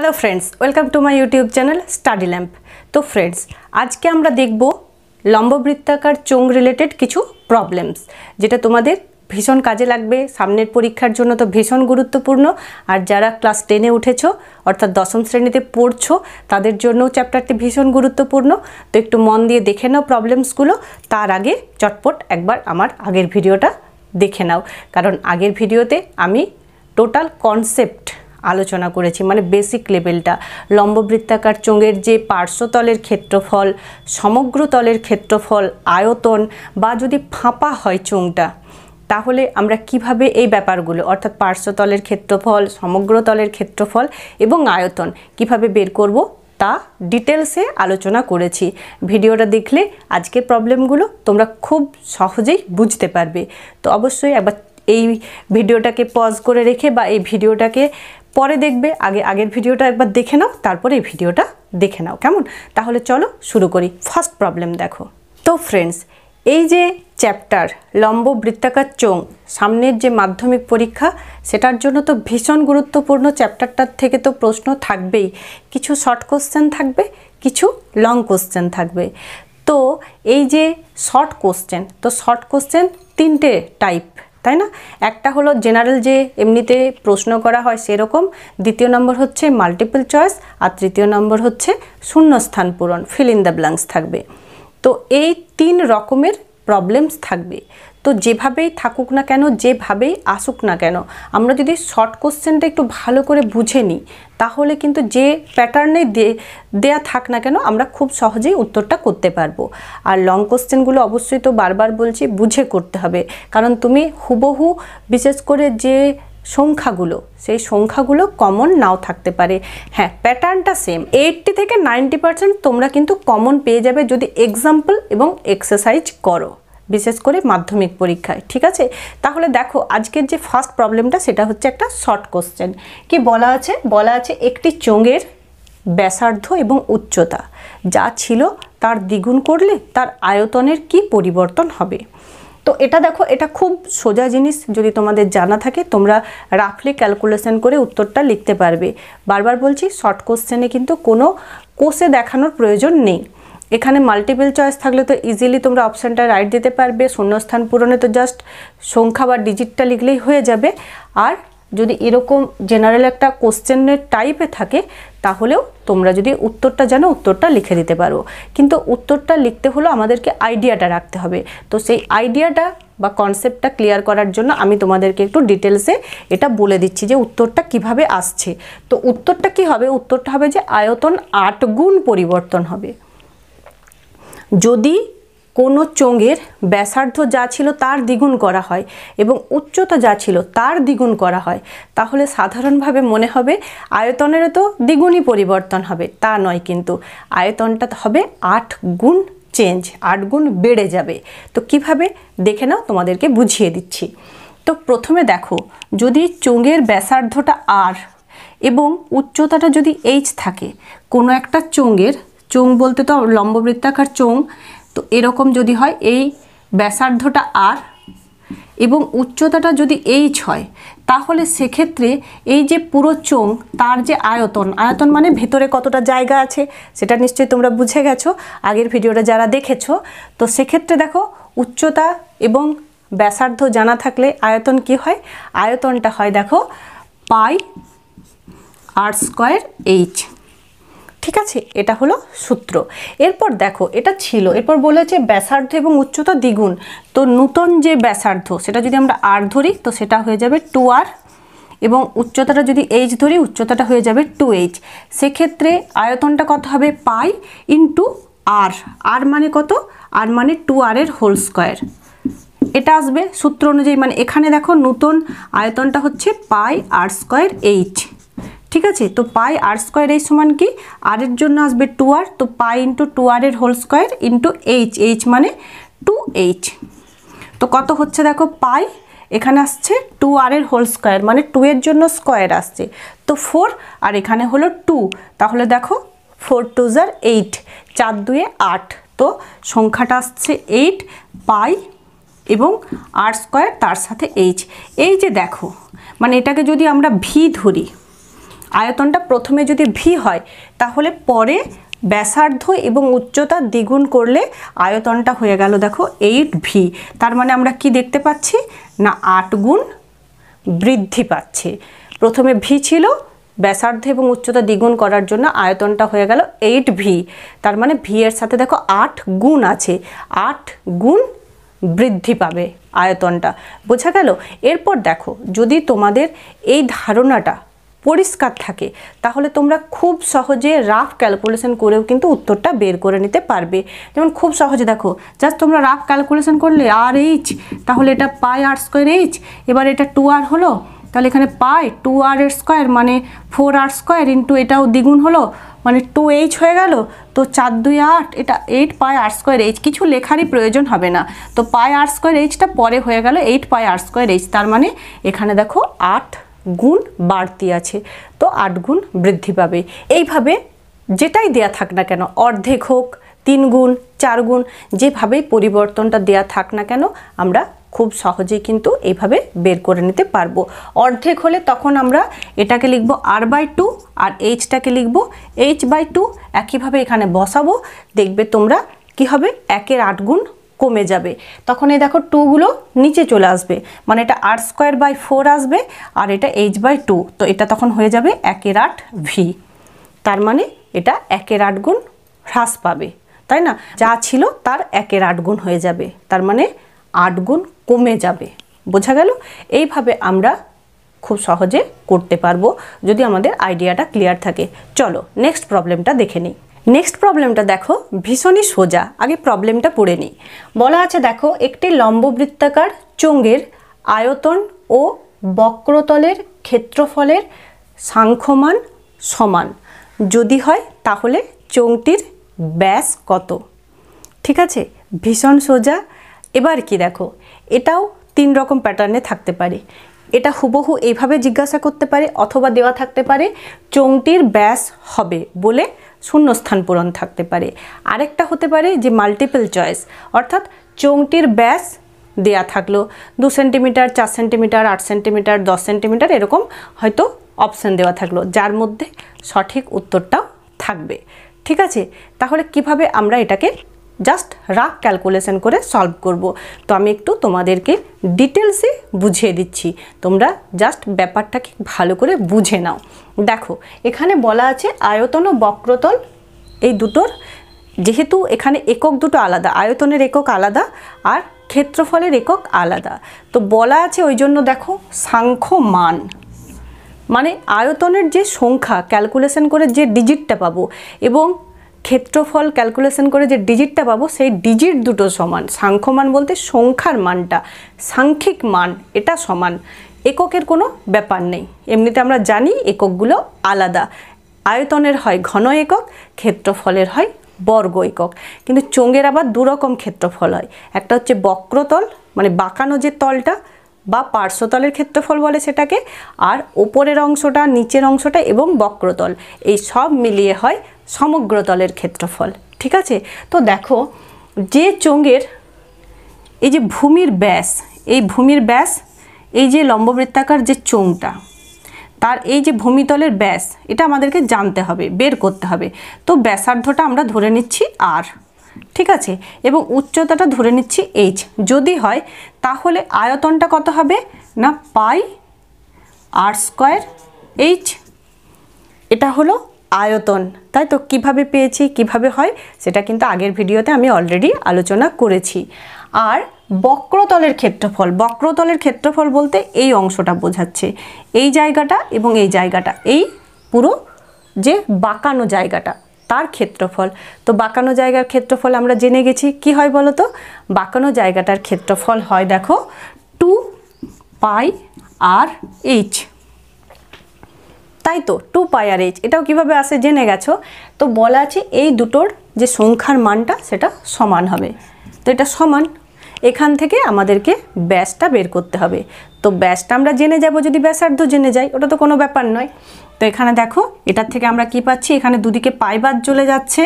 Hello friends welcome to my YouTube channel study lamp তো friends আজকে আমরা দেখব লম্ববৃত্তাকার চোং রিলেটেড কিছু প্রবলেমস যেটা তোমাদের ভীষণ কাজে লাগবে সামনের পরীক্ষার জন্য তো ভীষণ গুরুত্বপূর্ণ আর যারা ক্লাস টেনে উঠেছ অর্থাৎ দশম শ্রেণীতে পড়ছো তাদের জন্যও চ্যাপ্টারটি ভীষণ গুরুত্বপূর্ণ তো একটু মন দিয়ে দেখে নাও প্রবলেমসগুলো তার আগে চটপট একবার আমার আগের ভিডিওটা দেখে নাও কারণ আগের ভিডিওতে আমি টোটাল কনসেপ্ট আলোচনা করেছি মানে বেসিক লেভেলটা লম্ববৃত্তাকার চোঙের যে পার্শ্বতলের ক্ষেত্রফল সমগ্র তলের ক্ষেত্রফল আয়তন বা যদি ফাঁপা হয় চোঙটা তাহলে আমরা কিভাবে এই ব্যাপারগুলো অর্থাৎ পার্শ্বতলের ক্ষেত্রফল সমগ্র তলের ক্ষেত্রফল এবং আয়তন কিভাবে বের করব তা ডিটেলসে আলোচনা করেছি ভিডিওটা দেখলে আজকের প্রবলেমগুলো তোমরা খুব সহজেই বুঝতে পারবে তো অবশ্যই একবার এই ভিডিওটাকে পজ করে রেখে বা এই ভিডিওটাকে পরে দেখবে আগে আগের ভিডিওটা একবার দেখে নাও তারপরে এই ভিডিওটা দেখে নাও কেমন তাহলে চলো শুরু করি ফার্স্ট প্রবলেম দেখো তো ফ্রেন্ডস এই যে চ্যাপ্টার লম্ব বৃত্তাকার চোং সামনের যে মাধ্যমিক পরীক্ষা সেটার জন্য তো ভীষণ গুরুত্বপূর্ণ চ্যাপ্টারটার থেকে তো প্রশ্ন থাকবেই কিছু শর্ট কোশ্চেন থাকবে কিছু লং কোশ্চেন থাকবে তো এই যে শর্ট কোশ্চেন তো শর্ট কোশ্চেন তিনটে টাইপ তাই না একটা হলো জেনারেল যে এমনিতে প্রশ্ন করা হয় সেরকম দ্বিতীয় নম্বর হচ্ছে মাল্টিপল চয়েস আর তৃতীয় নম্বর হচ্ছে শূন্যস্থান পূরণ ফিল ইন দ্য ব্ল্যাঙ্কস থাকবে তো এই তিন রকমের প্রবলেমস থাকবে তো যেভাবেই থাকুক না কেন যেভাবেই আসুক না কেন আমরা যদি শর্ট কোশ্চেনটা একটু ভালো করে বুঝে নিই তাহলে কিন্তু যে প্যাটার্নে দেয়া থাক না কেন আমরা খুব সহজেই উত্তরটা করতে পারবো আর লং কোশ্চেনগুলো অবশ্যই তো বারবার বলছি বুঝে করতে হবে কারণ তুমি হুবহু বিশেষ করে যে সংখ্যাগুলো সেই সংখ্যাগুলো কমন নাও থাকতে পারে হ্যাঁ প্যাটার্নটা সেম এইটটি থেকে নাইনটি পার্সেন্ট তোমরা কিন্তু কমন পেয়ে যাবে যদি এক্সাম্পল এবং এক্সারসাইজ করো বিশেষ করে মাধ্যমিক পরীক্ষায় ঠিক আছে তাহলে দেখো আজকের যে ফার্স্ট প্রবলেমটা সেটা হচ্ছে একটা শর্ট কোশ্চেন কি বলা আছে বলা আছে একটি চোঙের ব্যাসার্ধ এবং উচ্চতা যা ছিল তার দ্বিগুণ করলে তার আয়তনের কি পরিবর্তন হবে তো এটা দেখো এটা খুব সোজা জিনিস যদি তোমাদের জানা থাকে তোমরা রাফলি ক্যালকুলেশন করে উত্তরটা লিখতে পারবে বারবার বলছি শর্ট কোশ্চেনে কিন্তু কোনো কোষে দেখানোর প্রয়োজন নেই এখানে মাল্টিপল চয়েস থাকলে তো ইজিলি তোমরা অপশানটা রাইট দিতে পারবে শূন্যস্থান পূরণে তো জাস্ট সংখ্যা বা ডিজিটটা লিখলেই হয়ে যাবে আর যদি এরকম জেনারেল একটা কোশ্চেনের টাইপে থাকে তাহলেও তোমরা যদি উত্তরটা জানো উত্তরটা লিখে দিতে পারো কিন্তু উত্তরটা লিখতে হলো আমাদেরকে আইডিয়াটা রাখতে হবে তো সেই আইডিয়াটা বা কনসেপ্টটা ক্লিয়ার করার জন্য আমি তোমাদেরকে একটু ডিটেলসে এটা বলে দিচ্ছি যে উত্তরটা কিভাবে আসছে তো উত্তরটা কি হবে উত্তরটা হবে যে আয়তন আট গুণ পরিবর্তন হবে যদি কোনো চোঙের ব্যাসার্ধ যা ছিল তার দ্বিগুণ করা হয় এবং উচ্চতা যা ছিল তার দ্বিগুণ করা হয় তাহলে সাধারণভাবে মনে হবে আয়তনের তো দ্বিগুণই পরিবর্তন হবে তা নয় কিন্তু আয়তনটা হবে আট গুণ চেঞ্জ আট গুণ বেড়ে যাবে তো কিভাবে দেখে নাও তোমাদেরকে বুঝিয়ে দিচ্ছি তো প্রথমে দেখো যদি চোঙের ব্যাসার্ধটা আর এবং উচ্চতাটা যদি এইচ থাকে কোনো একটা চোঙের চোং বলতে তো লম্ববৃত্তাকার চোং তো এরকম যদি হয় এই ব্যাসার্ধটা আর এবং উচ্চতাটা যদি এইচ হয় তাহলে সেক্ষেত্রে এই যে পুরো চোং তার যে আয়তন আয়তন মানে ভেতরে কতটা জায়গা আছে সেটা নিশ্চয়ই তোমরা বুঝে গেছো আগের ভিডিওটা যারা দেখেছো তো সেক্ষেত্রে দেখো উচ্চতা এবং ব্যাসার্ধ জানা থাকলে আয়তন কি হয় আয়তনটা হয় দেখো পাই আর স্কোয়ার এইচ ঠিক আছে এটা হলো সূত্র এরপর দেখো এটা ছিল এরপর বলেছে ব্যাসার্ধ এবং উচ্চতা দ্বিগুণ তো নূতন যে ব্যাসার্ধ সেটা যদি আমরা আর ধরি তো সেটা হয়ে যাবে টু আর এবং উচ্চতাটা যদি এইচ ধরি উচ্চতাটা হয়ে যাবে টু এইচ সেক্ষেত্রে আয়তনটা কত হবে পাই ইন্টু আর আর মানে কত আর মানে টু আরের হোল স্কোয়ার এটা আসবে সূত্র অনুযায়ী মানে এখানে দেখো নূতন আয়তনটা হচ্ছে পাই আর স্কোয়ার এইচ ঠিক আছে তো পাই আর স্কোয়ার এইচ সমান কি আর এর জন্য আসবে টু আর তো পাই ইন্টু টু আর এর whole square into H H মানে টু এইচ তো কত হচ্ছে দেখো পাই এখানে আসছে টু আর এর হোল স্কোয়ার মানে টু এর জন্য স্কোয়ার আসছে তো ফোর আর এখানে হলো টু তাহলে দেখো ফোর টু জার এইট চার দুয়ে আট তো সংখ্যাটা আসছে এইট পাই এবং আর স্কোয়ার তার সাথে এইচ এই যে দেখো মানে এটাকে যদি আমরা ভি ধরি আয়তনটা প্রথমে যদি ভি হয় তাহলে পরে ব্যাসার্ধ এবং উচ্চতা দ্বিগুণ করলে আয়তনটা হয়ে গেল দেখো এইট ভি তার মানে আমরা কি দেখতে পাচ্ছি না আট গুণ বৃদ্ধি পাচ্ছে প্রথমে ভি ছিল ব্যাসার্ধ এবং উচ্চতা দ্বিগুণ করার জন্য আয়তনটা হয়ে গেল এইট ভি তার মানে ভি এর সাথে দেখো আট গুণ আছে আট গুণ বৃদ্ধি পাবে আয়তনটা বোঝা গেল এরপর দেখো যদি তোমাদের এই ধারণাটা পরিষ্কার থাকে তাহলে তোমরা খুব সহজে রাফ ক্যালকুলেশন করেও কিন্তু উত্তরটা বের করে নিতে পারবে যেমন খুব সহজে দেখো জাস্ট তোমরা রাফ ক্যালকুলেশন করলে আর এইচ তাহলে এটা পাই আর স্কোয়ার এইচ এবার এটা টু আর হলো তাহলে এখানে পাই টু আর এর স্কোয়ার মানে ফোর আর স্কোয়ার ইন্টু এটাও দ্বিগুণ হলো মানে টু এইচ হয়ে গেল তো চার দুই আট এটা eight pi R square H কিছু লেখারই প্রয়োজন হবে না তো পাই আর স্কোয়ার এইচটা পরে হয়ে গেল eight pi R square H তার মানে এখানে দেখো আট গুণ বাড়তি আছে তো আট গুণ বৃদ্ধি পাবে এইভাবে যেটাই দেয়া থাক না কেন অর্ধেক হোক তিন গুণ চার গুণ যেভাবেই পরিবর্তনটা দেয়া থাক না কেন আমরা খুব সহজেই কিন্তু এইভাবে বের করে নিতে পারবো অর্ধেক হলে তখন আমরা এটাকে লিখব আর বাই টু আর এইচটাকে লিখব এইচ বাই টু একইভাবে এখানে বসাবো দেখবে তোমরা কি হবে একের আট গুণ কমে যাবে তখন এই দেখো টুগুলো নিচে চলে আসবে মানে এটা আর স্কোয়ার বাই ফোর আসবে আর এটা এইচ বাই টু তো এটা তখন হয়ে যাবে একের আট ভি তার মানে এটা একের আট গুণ হ্রাস পাবে তাই না যা ছিল তার একের আট গুণ হয়ে যাবে তার মানে আট গুণ কমে যাবে বোঝা গেল এইভাবে আমরা খুব সহজে করতে পারবো যদি আমাদের আইডিয়াটা ক্লিয়ার থাকে চলো নেক্সট প্রবলেমটা দেখে নিই নেক্সট প্রবলেমটা দেখো ভীষণই সোজা আগে প্রবলেমটা পড়ে নিই বলা আছে দেখো একটি লম্ববৃত্তাকার চঙ্গের আয়তন ও বক্রতলের ক্ষেত্রফলের সাংখ্যমান সমান যদি হয় তাহলে চোংটির ব্যাস কত ঠিক আছে ভীষণ সোজা এবার কি দেখো এটাও তিন রকম প্যাটার্নে থাকতে পারে এটা হুবহু এইভাবে জিজ্ঞাসা করতে পারে অথবা দেওয়া থাকতে পারে চোঙটির ব্যাস হবে বলে শূন্যস্থান পূরণ থাকতে পারে আরেকটা হতে পারে যে মাল্টিপল চয়েস অর্থাৎ চোঙটির ব্যাস দেয়া থাকলো দু সেন্টিমিটার চার সেন্টিমিটার আট সেন্টিমিটার দশ সেন্টিমিটার এরকম হয়তো অপশান দেওয়া থাকলো যার মধ্যে সঠিক উত্তরটাও থাকবে ঠিক আছে তাহলে কিভাবে আমরা এটাকে জাস্ট রাগ ক্যালকুলেশন করে সলভ করব তো আমি একটু তোমাদেরকে ডিটেলসে বুঝিয়ে দিচ্ছি তোমরা জাস্ট ব্যাপারটাকে ভালো করে বুঝে নাও দেখো এখানে বলা আছে আয়তন ও বক্রতল এই দুটোর যেহেতু এখানে একক দুটো আলাদা আয়তনের একক আলাদা আর ক্ষেত্রফলের একক আলাদা তো বলা আছে ওই জন্য দেখো সাংখ্য মান মানে আয়তনের যে সংখ্যা ক্যালকুলেশন করে যে ডিজিটটা পাবো এবং ক্ষেত্রফল ক্যালকুলেশন করে যে ডিজিটটা পাবো সেই ডিজিট দুটো সমান সাংখ্যমান বলতে সংখ্যার মানটা সাংখ্যিক মান এটা সমান এককের কোনো ব্যাপার নেই এমনিতে আমরা জানি এককগুলো আলাদা আয়তনের হয় ঘন একক ক্ষেত্রফলের হয় বর্গ একক কিন্তু চোঙের আবার দুরকম ক্ষেত্রফল হয় একটা হচ্ছে বক্রতল মানে বাঁকানো যে তলটা বা পার্শ্বতলের ক্ষেত্রফল বলে সেটাকে আর ওপরের অংশটা নিচের অংশটা এবং বক্রতল এই সব মিলিয়ে হয় সমগ্র তলের ক্ষেত্রফল ঠিক আছে তো দেখো যে চঙ্গের এই যে ভূমির ব্যাস এই ভূমির ব্যাস এই যে লম্ববৃত্তাকার যে চোঙটা তার এই যে ভূমিতলের ব্যাস এটা আমাদেরকে জানতে হবে বের করতে হবে তো ব্যাসার্ধটা আমরা ধরে নিচ্ছি আর ঠিক আছে এবং উচ্চতাটা ধরে নিচ্ছি এইচ যদি হয় তাহলে আয়তনটা কত হবে না পাই আর স্কোয়ার এইচ এটা হলো আয়তন তাই তো কিভাবে পেয়েছি কিভাবে হয় সেটা কিন্তু আগের ভিডিওতে আমি অলরেডি আলোচনা করেছি আর বক্রতলের ক্ষেত্রফল বক্রতলের ক্ষেত্রফল বলতে এই অংশটা বোঝাচ্ছে এই জায়গাটা এবং এই জায়গাটা এই পুরো যে বাঁকানো জায়গাটা তার ক্ষেত্রফল তো বাঁকানো জায়গার ক্ষেত্রফল আমরা জেনে গেছি কি হয় বলো তো বাঁকানো জায়গাটার ক্ষেত্রফল হয় দেখো টু পাই আর এইচ তাই তো টু পাই আর এইচ এটাও কিভাবে আসে জেনে গেছো তো বলা আছে এই দুটোর যে সংখ্যার মানটা সেটা সমান হবে তো এটা সমান এখান থেকে আমাদেরকে ব্যাসটা বের করতে হবে তো ব্যাসটা আমরা জেনে যাব যদি ব্যাসার্ধ জেনে যাই ওটা তো কোনো ব্যাপার নয় তো এখানে দেখো এটার থেকে আমরা কি পাচ্ছি এখানে দুদিকে পাই বাদ চলে যাচ্ছে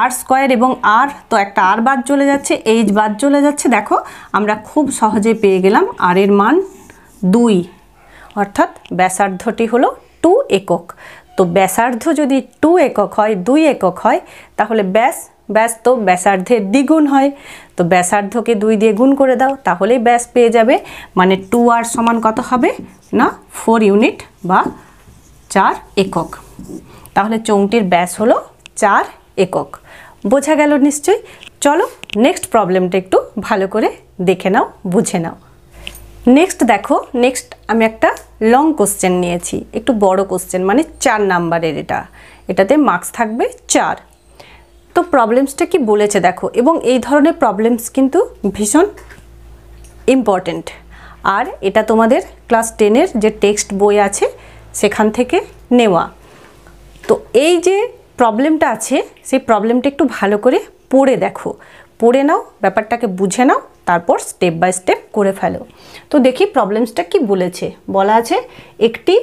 আর স্কয়ার এবং আর তো একটা আর বাদ চলে যাচ্ছে এইচ বাদ চলে যাচ্ছে দেখো আমরা খুব সহজে পেয়ে গেলাম আর এর মান দুই অর্থাৎ ব্যাসার্ধটি হলো টু একক তো ব্যাসার্ধ যদি টু একক হয় দুই একক হয় তাহলে ব্যাস ব্যাস তো ব্যাসার্ধের দ্বিগুণ হয় তো ব্যাসার্ধকে দুই দিয়ে গুণ করে দাও তাহলেই ব্যাস পেয়ে যাবে মানে টু আর সমান কত হবে না ফোর ইউনিট বা চার একক তাহলে চৌংটির ব্যাস হলো চার একক বোঝা গেল নিশ্চয়ই চলো নেক্সট প্রবলেমটা একটু ভালো করে দেখে নাও বুঝে নাও নেক্সট দেখো নেক্সট আমি একটা লং কোশ্চেন নিয়েছি একটু বড় কোশ্চেন মানে চার নাম্বারের এটা এটাতে মার্কস থাকবে চার তো প্রবলেমসটা কি বলেছে দেখো এবং এই ধরনের প্রবলেমস কিন্তু ভীষণ ইম্পর্ট্যান্ট আর এটা তোমাদের ক্লাস টেনের যে টেক্সট বই আছে সেখান থেকে নেওয়া তো এই যে প্রবলেমটা আছে সেই প্রবলেমটা একটু ভালো করে পড়ে দেখো পড়ে নাও ব্যাপারটাকে বুঝে নাও তারপর স্টেপ বাই স্টেপ করে ফেলো তো দেখি প্রবলেমসটা কি বলেছে বলা আছে একটি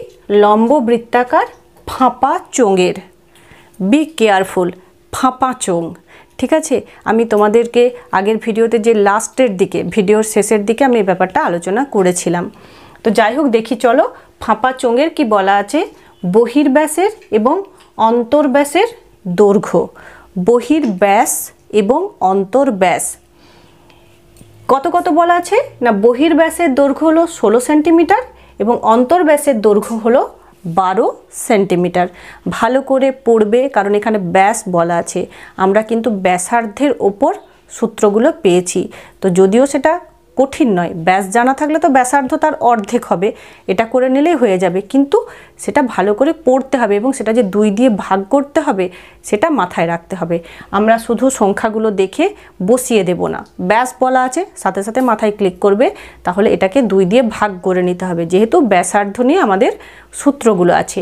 লম্ব বৃত্তাকার ফাঁপা চোঙের বি কেয়ারফুল ফাঁপা চোঙ ঠিক আছে আমি তোমাদেরকে আগের ভিডিওতে যে লাস্টের দিকে ভিডিওর শেষের দিকে আমি এই ব্যাপারটা আলোচনা করেছিলাম তো যাই হোক দেখি চলো ফাঁপা চোঙের কি বলা আছে বহির্ব্যাসের এবং অন্তর্ব্যাসের দৈর্ঘ্য বহির্ব্যাস এবং অন্তর্ব্যাস কত কত বলা আছে না বহির্ব্যাসের দৈর্ঘ্য হলো ষোলো সেন্টিমিটার এবং অন্তর্ব্যাসের দৈর্ঘ্য হলো বারো সেন্টিমিটার ভালো করে পড়বে কারণ এখানে ব্যাস বলা আছে আমরা কিন্তু ব্যাসার্ধের ওপর সূত্রগুলো পেয়েছি তো যদিও সেটা কঠিন নয় ব্যাস জানা থাকলে তো ব্যাসার্ধ তার অর্ধেক হবে এটা করে নিলেই হয়ে যাবে কিন্তু সেটা ভালো করে পড়তে হবে এবং সেটা যে দুই দিয়ে ভাগ করতে হবে সেটা মাথায় রাখতে হবে আমরা শুধু সংখ্যাগুলো দেখে বসিয়ে দেব না ব্যাস বলা আছে সাথে সাথে মাথায় ক্লিক করবে তাহলে এটাকে দুই দিয়ে ভাগ করে নিতে হবে যেহেতু ব্যাসার্ধ নিয়ে আমাদের সূত্রগুলো আছে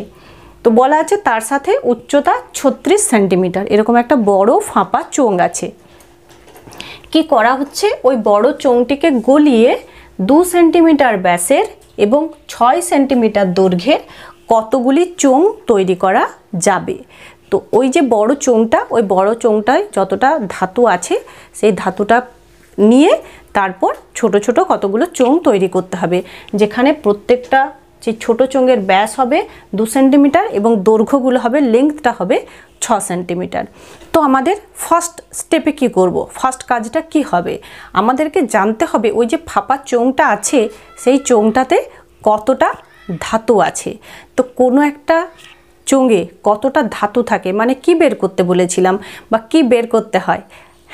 তো বলা আছে তার সাথে উচ্চতা ছত্রিশ সেন্টিমিটার এরকম একটা বড় ফাঁপা চোঙ আছে কি করা হচ্ছে ওই বড় চৌংটিকে গলিয়ে দু সেন্টিমিটার ব্যাসের এবং ছয় সেন্টিমিটার দৈর্ঘ্যের কতগুলি চোং তৈরি করা যাবে তো ওই যে বড় চোংটা ওই বড় চোংটায় যতটা ধাতু আছে সেই ধাতুটা নিয়ে তারপর ছোট ছোট কতগুলো চোং তৈরি করতে হবে যেখানে প্রত্যেকটা যে ছোট চোঙের ব্যাস হবে দু সেন্টিমিটার এবং দৈর্ঘ্যগুলো হবে লেংথটা হবে ছ সেন্টিমিটার তো আমাদের ফার্স্ট স্টেপে কি করব। ফার্স্ট কাজটা কি হবে আমাদেরকে জানতে হবে ওই যে ফাঁপা চোঙটা আছে সেই চোঙটাতে কতটা ধাতু আছে তো কোনো একটা চোঙে কতটা ধাতু থাকে মানে কি বের করতে বলেছিলাম বা কি বের করতে হয়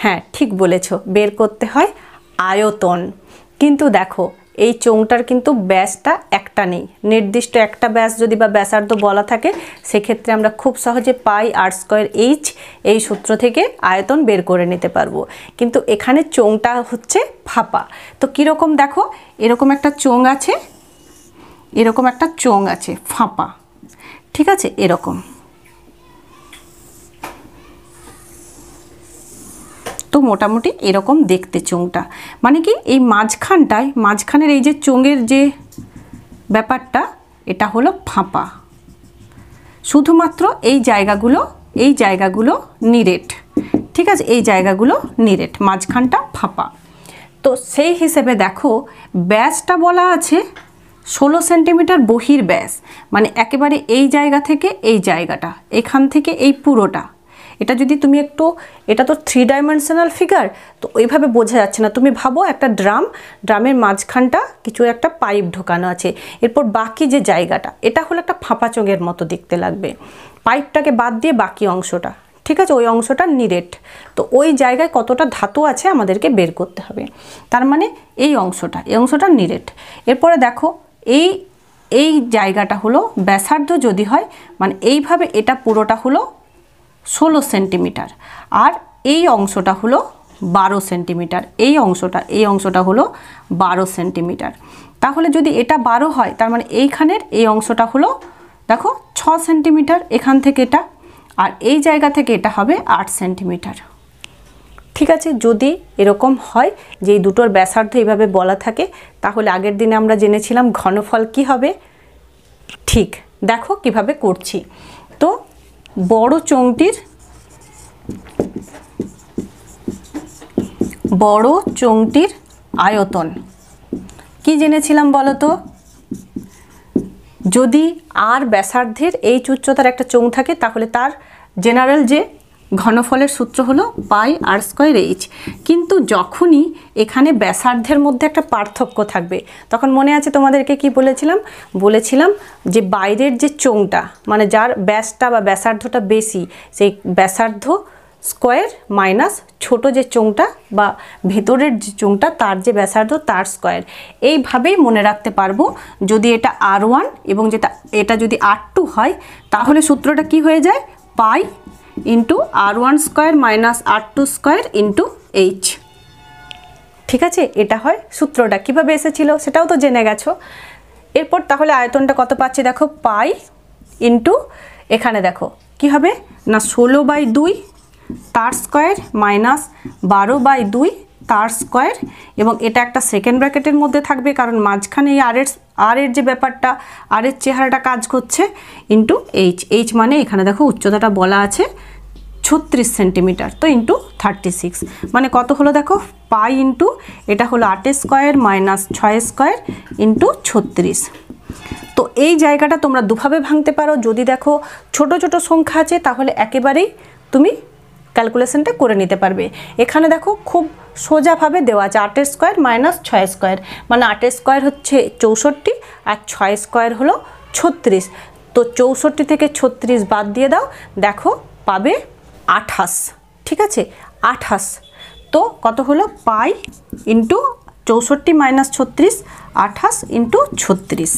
হ্যাঁ ঠিক বলেছ বের করতে হয় আয়তন কিন্তু দেখো এই চোঙটার কিন্তু ব্যাসটা একটা নেই নির্দিষ্ট একটা ব্যাস যদি বা ব্যাসার্ধ বলা থাকে সেক্ষেত্রে আমরা খুব সহজে পাই আর স্কোয়ার এইচ এই সূত্র থেকে আয়তন বের করে নিতে পারবো কিন্তু এখানে চোঙটা হচ্ছে ফাঁপা তো কীরকম দেখো এরকম একটা চোঙ আছে এরকম একটা চোঙ আছে ফাঁপা ঠিক আছে এরকম তো মোটামুটি এরকম দেখতে চুংটা মানে কি এই মাঝখানটায় মাঝখানের এই যে চোঙের যে ব্যাপারটা এটা হলো ফাঁপা শুধুমাত্র এই জায়গাগুলো এই জায়গাগুলো নিরেট ঠিক আছে এই জায়গাগুলো নিরেট মাঝখানটা ফাঁপা তো সেই হিসেবে দেখো ব্যাসটা বলা আছে ষোলো সেন্টিমিটার বহির ব্যাস মানে একেবারে এই জায়গা থেকে এই জায়গাটা এখান থেকে এই পুরোটা এটা যদি তুমি একটু এটা তো থ্রি ডাইমেনশনাল ফিগার তো ওইভাবে বোঝা যাচ্ছে না তুমি ভাবো একটা ড্রাম ড্রামের মাঝখানটা কিছু একটা পাইপ ঢোকানো আছে এরপর বাকি যে জায়গাটা এটা হলো একটা ফাঁপা চোঙের মতো দেখতে লাগবে পাইপটাকে বাদ দিয়ে বাকি অংশটা ঠিক আছে ওই অংশটা নিরেট তো ওই জায়গায় কতটা ধাতু আছে আমাদেরকে বের করতে হবে তার মানে এই অংশটা এই অংশটা নিরেট এরপরে দেখো এই এই জায়গাটা হলো ব্যাসার্ধ যদি হয় মানে এইভাবে এটা পুরোটা হলো ষোলো সেন্টিমিটার আর এই অংশটা হলো বারো সেন্টিমিটার এই অংশটা এই অংশটা হলো বারো সেন্টিমিটার তাহলে যদি এটা বারো হয় তার মানে এইখানের এই অংশটা হলো দেখো ছ সেন্টিমিটার এখান থেকে এটা আর এই জায়গা থেকে এটা হবে আট সেন্টিমিটার ঠিক আছে যদি এরকম হয় যে এই দুটোর ব্যাসার্ধ এইভাবে বলা থাকে তাহলে আগের দিনে আমরা জেনেছিলাম ঘনফল কি হবে ঠিক দেখো কিভাবে করছি তো বড় চংটির বড় চংটির আয়তন কি জেনেছিলাম বলতো যদি আর ব্যাসার্ধের এই উচ্চতার একটা চং থাকে তাহলে তার জেনারেল যে ঘনফলের সূত্র হলো পাই আর স্কোয়ার এইচ কিন্তু যখনই এখানে ব্যাসার্ধের মধ্যে একটা পার্থক্য থাকবে তখন মনে আছে তোমাদেরকে কি বলেছিলাম বলেছিলাম যে বাইরের যে চোংটা মানে যার ব্যাসটা বা ব্যাসার্ধটা বেশি সেই ব্যাসার্ধ স্কোয়ার মাইনাস ছোট যে চোংটা বা ভেতরের যে চোংটা তার যে ব্যাসার্ধ তার স্কোয়ার এইভাবেই মনে রাখতে পারবো যদি এটা আর ওয়ান এবং যেটা এটা যদি আর টু হয় তাহলে সূত্রটা কি হয়ে যায় pi into R one square minus R two square into H ঠিক আছে এটা হয় সূত্রটা কিভাবে এসেছিল সেটাও তো জেনে গেছো এরপর তাহলে আয়তনটা কত পাচ্ছি দেখো পাই ইন্টু এখানে দেখো কি হবে না ষোলো বাই দুই তার স্কোয়ার মাইনাস বারো বাই দুই তার স্কোয়ার এবং এটা একটা সেকেন্ড ব্র্যাকেটের মধ্যে থাকবে কারণ মাঝখানে এই আর এর আর এর যে ব্যাপারটা আর এর চেহারাটা কাজ করছে ইন্টু এইচ এইচ মানে এখানে দেখো উচ্চতাটা বলা আছে ছত্রিশ সেন্টিমিটার তো ইন্টু থার্টি সিক্স মানে কত হলো দেখো পাই ইন্টু এটা হলো আট স্কোয়ার মাইনাস ছয় স্কোয়ার ইন্টু ছত্রিশ তো এই জায়গাটা তোমরা দুভাবে ভাঙতে পারো যদি দেখো ছোট ছোট সংখ্যা আছে তাহলে একেবারেই তুমি ক্যালকুলেশনটা করে নিতে পারবে এখানে দেখো খুব সোজাভাবে দেওয়া আছে আটের স্কোয়ার মাইনাস ছয় স্কোয়ার মানে আটের স্কোয়ার হচ্ছে চৌষট্টি আর ছয় স্কোয়ার হলো ছত্রিশ তো চৌষট্টি থেকে ছত্রিশ বাদ দিয়ে দাও দেখো পাবে আঠাশ ঠিক আছে আঠাশ তো কত হলো পাই ইন্টু চৌষট্টি মাইনাস ছত্রিশ আঠাশ ইন্টু ছত্রিশ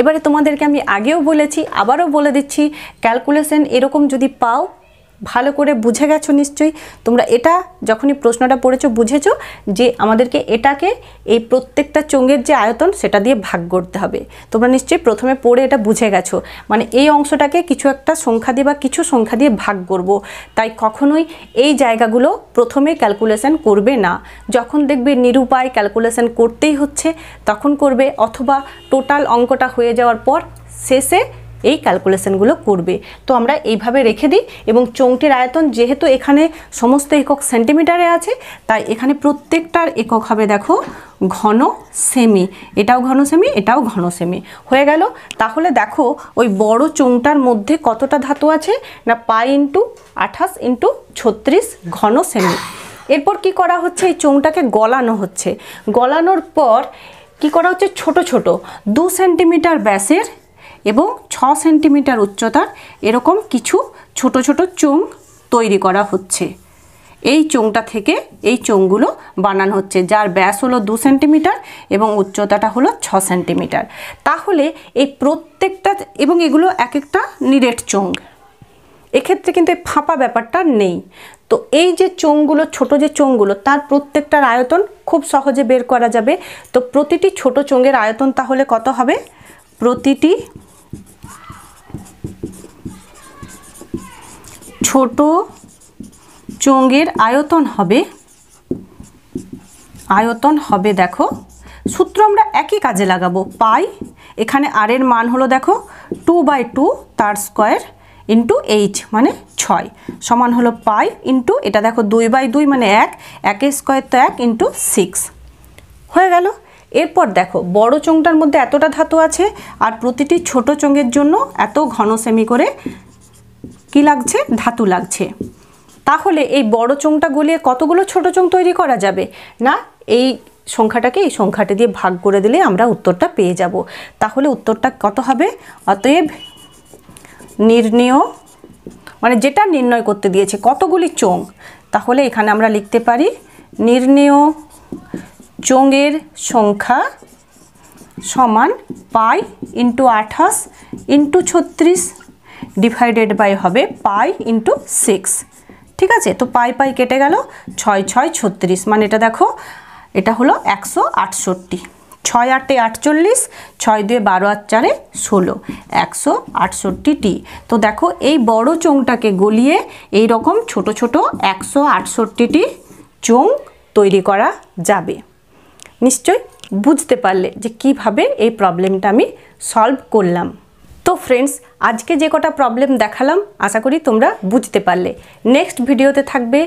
এবারে তোমাদেরকে আমি আগেও বলেছি আবারও বলে দিচ্ছি ক্যালকুলেশন এরকম যদি পাও ভালো করে বুঝে গেছো নিশ্চয়ই তোমরা এটা যখনই প্রশ্নটা পড়েছো বুঝেছো যে আমাদেরকে এটাকে এই প্রত্যেকটা চঙ্গের যে আয়তন সেটা দিয়ে ভাগ করতে হবে তোমরা নিশ্চয়ই প্রথমে পড়ে এটা বুঝে গেছো মানে এই অংশটাকে কিছু একটা সংখ্যা দিয়ে বা কিছু সংখ্যা দিয়ে ভাগ করব। তাই কখনোই এই জায়গাগুলো প্রথমে ক্যালকুলেশন করবে না যখন দেখবে নিরুপায় ক্যালকুলেশন করতেই হচ্ছে তখন করবে অথবা টোটাল অঙ্কটা হয়ে যাওয়ার পর শেষে এই ক্যালকুলেশনগুলো করবে তো আমরা এইভাবে রেখে দিই এবং চৌটির আয়তন যেহেতু এখানে সমস্ত একক সেন্টিমিটারে আছে তাই এখানে প্রত্যেকটার একক হবে দেখো ঘন সেমি এটাও ঘন সেমি এটাও ঘন সেমি হয়ে গেল তাহলে দেখো ওই বড় চৌটার মধ্যে কতটা ধাতু আছে না পাই ইন্টু আঠাশ ইন্টু ছত্রিশ ঘন সেমি এরপর কি করা হচ্ছে এই চৌটাকে গলানো হচ্ছে গলানোর পর কি করা হচ্ছে ছোট ছোট দু সেন্টিমিটার ব্যাসের এবং ছ সেন্টিমিটার উচ্চতার এরকম কিছু ছোট ছোট চোং তৈরি করা হচ্ছে এই চোংটা থেকে এই চোংগুলো বানানো হচ্ছে যার ব্যাস হলো দু সেন্টিমিটার এবং উচ্চতাটা হলো ছ সেন্টিমিটার তাহলে এই প্রত্যেকটা এবং এগুলো এক একটা নিরেট চোং এক্ষেত্রে কিন্তু এই ফাঁপা ব্যাপারটা নেই তো এই যে চোঙগুলো ছোট যে চোঙগুলো তার প্রত্যেকটার আয়তন খুব সহজে বের করা যাবে তো প্রতিটি ছোট চোঙের আয়তন তাহলে কত হবে প্রতিটি ছোট চোঙের আয়তন হবে আয়তন হবে দেখো সূত্র আমরা একই কাজে লাগাবো পাই এখানে আরের মান হলো দেখো টু বাই টু তার স্কোয়ার ইন্টু এইচ মানে ছয় সমান হলো পাই ইন্টু এটা দেখো দুই বাই দুই মানে এক একের স্কোয়ার তো এক ইন্টু সিক্স হয়ে গেল এরপর দেখো বড় চোঙটার মধ্যে এতটা ধাতু আছে আর প্রতিটি ছোট চোঙের জন্য এত ঘন সেমি করে কি লাগছে ধাতু লাগছে তাহলে এই বড় চোংটা গলিয়ে কতগুলো ছোট চোং তৈরি করা যাবে না এই সংখ্যাটাকে এই সংখ্যাটা দিয়ে ভাগ করে দিলে আমরা উত্তরটা পেয়ে যাব তাহলে উত্তরটা কত হবে অতএব নির্ণয় মানে যেটা নির্ণয় করতে দিয়েছে কতগুলি চোং তাহলে এখানে আমরা লিখতে পারি নির্ণয় চোঙের সংখ্যা সমান পাই ইন্টু আঠাশ ইন্টু ছত্রিশ ডিভাইডেড বাই হবে পাই ইন্টু সিক্স ঠিক আছে তো পাই পাই কেটে গেল ছয় ছয় ছত্রিশ মানে এটা দেখো এটা হলো একশো আটষট্টি ছয় আটে আটচল্লিশ ছয় দুয়ে বারো আর চারে ষোলো একশো আটষট্টিটি তো দেখো এই বড় চোংটাকে গলিয়ে এই রকম ছোট ছোট একশো আটষট্টিটি চোং তৈরি করা যাবে নিশ্চয় বুঝতে পারলে যে কিভাবে এই প্রবলেমটা আমি সলভ করলাম তো ফ্রেন্ডস আজকে যে কটা প্রবলেম দেখালাম আশা করি তোমরা বুঝতে পারলে নেক্সট ভিডিওতে থাকবে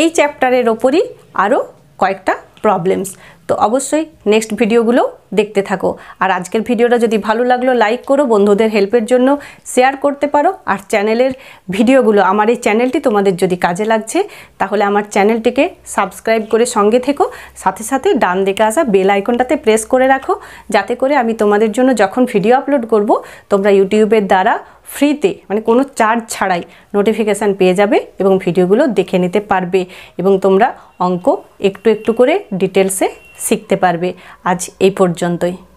এই চ্যাপ্টারের ওপরই আরও কয়েকটা প্রবলেমস তো অবশ্যই নেক্সট ভিডিওগুলো দেখতে থাকো আর আজকের ভিডিওটা যদি ভালো লাগলো লাইক করো বন্ধুদের হেল্পের জন্য শেয়ার করতে পারো আর চ্যানেলের ভিডিওগুলো আমার এই চ্যানেলটি তোমাদের যদি কাজে লাগছে তাহলে আমার চ্যানেলটিকে সাবস্ক্রাইব করে সঙ্গে থেকো সাথে সাথে ডান দিকে আসা বেল আইকনটাতে প্রেস করে রাখো যাতে করে আমি তোমাদের জন্য যখন ভিডিও আপলোড করব তোমরা ইউটিউবের দ্বারা ফ্রিতে মানে কোনো চার্জ ছাড়াই নোটিফিকেশান পেয়ে যাবে এবং ভিডিওগুলো দেখে নিতে পারবে এবং তোমরা অঙ্ক একটু একটু করে ডিটেলসে শিখতে পারবে আজ এই পর্যন্তই